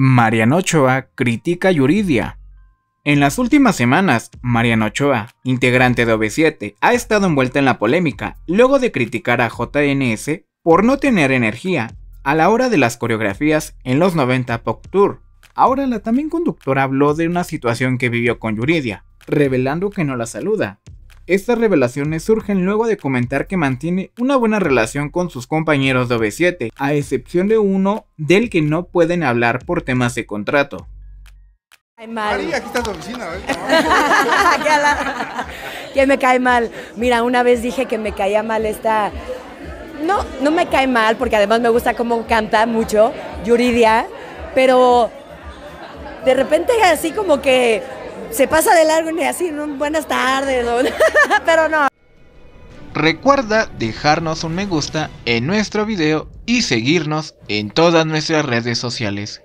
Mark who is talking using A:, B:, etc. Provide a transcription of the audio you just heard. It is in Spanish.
A: Mariano Ochoa critica a Yuridia. En las últimas semanas, Mariano Ochoa, integrante de ob 7 ha estado envuelta en la polémica luego de criticar a JNS por no tener energía a la hora de las coreografías en los 90 Pop Tour. Ahora la también conductora habló de una situación que vivió con Yuridia, revelando que no la saluda, estas revelaciones surgen luego de comentar que mantiene una buena relación con sus compañeros de ob 7 a excepción de uno del que no pueden hablar por temas de contrato.
B: me
C: cae mal. Mira, una vez dije que me caía mal esta... No, no me cae mal, porque además me gusta cómo canta mucho, Yuridia,
D: pero de repente así como que se pasa de largo y así, buenas tardes, pero no.
A: Recuerda dejarnos un me gusta en nuestro video y seguirnos en todas nuestras redes sociales.